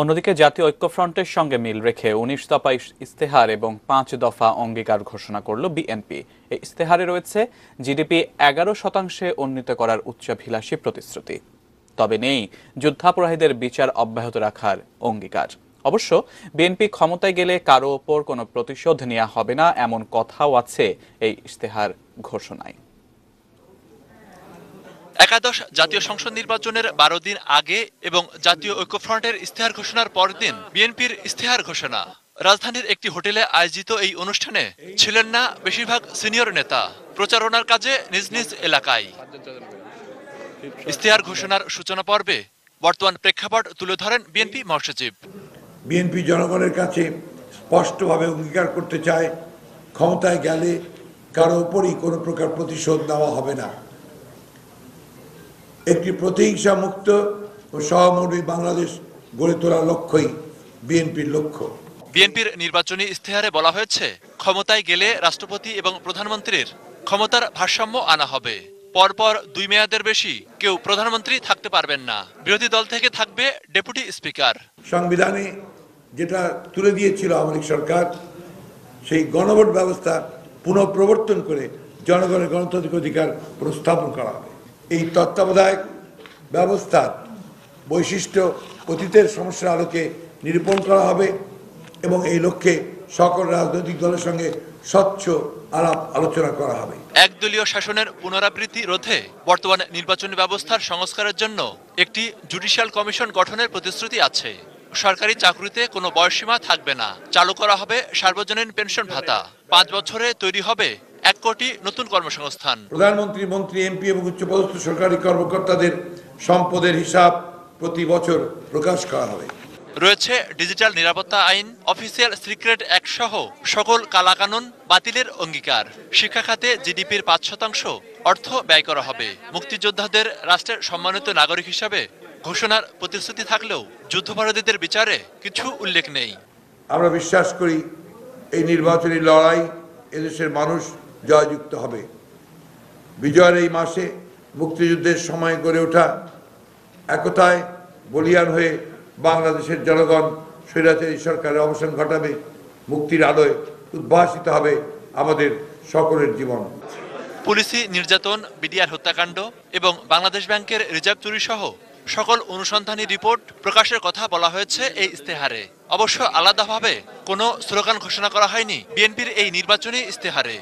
অন্যদিকে জাতীয় ঐক্যফ্রন্টের সঙ্গে মিল রেখে উনিশ দফা ইস্তেহার এবং পাঁচ দফা অঙ্গীকার ঘোষণা করল বিএনপি এই ইস্তেহারে রয়েছে জিডিপি এগারো শতাংশে উন্নীত করার উচ্চাভিলাষী প্রতিশ্রুতি তবে নেই যুদ্ধাপরাধীদের বিচার অব্যাহত রাখার অঙ্গীকার অবশ্য বিএনপি ক্ষমতায় গেলে কারো ওপর কোনো প্রতিশোধ নেওয়া হবে না এমন কথাও আছে এই ইস্তেহার ঘোষণায় একাদশ জাতীয় সংসদ নির্বাচনের বারো দিন আগে এবং জাতীয় ঐক্যফ্রন্টের ইস্তেহার ঘোষণার পরদিন বিএনপির ইস্তেহার ঘোষণা রাজধানীর একটি হোটেলে আয়োজিত এই অনুষ্ঠানে ছিলেন না বেশিরভাগ সিনিয়র নেতা প্রচারণার কাজে নিজ নিজ এলাকায় ইস্তেহার ঘোষণার সূচনা পর্বে বর্তমান প্রেক্ষাপট তুলে ধরেন বিএনপি মহাসচিব বিএনপি জনগণের কাছে স্পষ্টভাবে অঙ্গীকার করতে চায় ক্ষমতায় গেলে কারো উপরই কোনো প্রকার প্রতিশোধ নেওয়া হবে না একটি প্রতিহিংসা মুক্ত ও সহমর্মী বাংলাদেশ গড়ে তোলার লক্ষ্যই বিএনপির লক্ষ্য বিএনপির নির্বাচনী ইস্তেহারে বলা হয়েছে ক্ষমতায় গেলে রাষ্ট্রপতি এবং প্রধানমন্ত্রীর ক্ষমতার ভারসাম্য আনা হবে পরপর দুই মেয়াদের বেশি কেউ প্রধানমন্ত্রী থাকতে পারবেন না বিরোধী দল থেকে থাকবে ডেপুটি স্পিকার সংবিধানে যেটা তুলে দিয়েছিল আওয়ামী সরকার সেই গণভোট ব্যবস্থা পুনঃপ্রবর্তন করে জনগণের গণতান্ত্রিক অধিকার প্রস্থাপন করা হবে এই তত্ত্বাবধায়ক ব্যবস্থার বৈশিষ্ট্য অতীতের সমস্যার আলোকে নিরূপণ করা হবে এবং এই লক্ষ্যে সকল রাজনৈতিক দলের সঙ্গে স্বচ্ছ আলাপ আলোচনা করা হবে একদলীয় শাসনের পুনরাবৃত্তি রোধে বর্তমান নির্বাচনী ব্যবস্থার সংস্কারের জন্য একটি জুডিশিয়াল কমিশন গঠনের প্রতিশ্রুতি আছে সরকারি চাকরিতে কোনো বয়সীমা থাকবে না চালু করা হবে সার্বজনীন পেনশন ভাতা পাঁচ বছরে তৈরি হবে এক কোটি নতুন কর্মসংস্থান প্রধানমন্ত্রী মন্ত্রী এমপি এবং উচ্চপদস্থ সরকারি কর্মকর্তাদের সম্পদের হিসাব প্রতি বছর প্রকাশ করা হবে রয়েছে ডিজিটাল নিরাপত্তা আইন অফিসিয়াল সিক্রেট এক সহ সকল কালাকানুন বাতিলের অঙ্গীকার শিক্ষা খাতে জিডিপির পাঁচ শতাংশ অর্থ ব্যয় করা হবে মুক্তিযোদ্ধাদের রাষ্ট্রের সম্মানিত নাগরিক হিসাবে ঘোষণার প্রতিশ্রুতি থাকলেও যুদ্ধপরাধীদের বিচারে কিছু উল্লেখ নেই আমরা বিশ্বাস করি এই নির্বাচনী লড়াই এদেশের মানুষ জয়যুক্ত হবে বিজয়ের এই মাসে মুক্তিযুদ্ধের সময় গড়ে ওঠা একতায় বলিয়ান হয়ে বাংলাদেশের জনগণ এই সরকারের অবসান ঘটাবে মুক্তির আলোয় উদ্ভাসিত হবে আমাদের সকলের জীবন পুলিশি নির্যাতন বিডিআর হত্যাকাণ্ড এবং বাংলাদেশ ব্যাংকের রিজার্ভ চুরি সহ সকল অনুসন্ধানী রিপোর্ট প্রকাশের কথা বলা হয়েছে এই ইস্তেহারে অবশ্য আলাদাভাবে কোনো স্লোগান ঘোষণা করা হয়নি বিএনপির এই নির্বাচনী ইস্তেহারে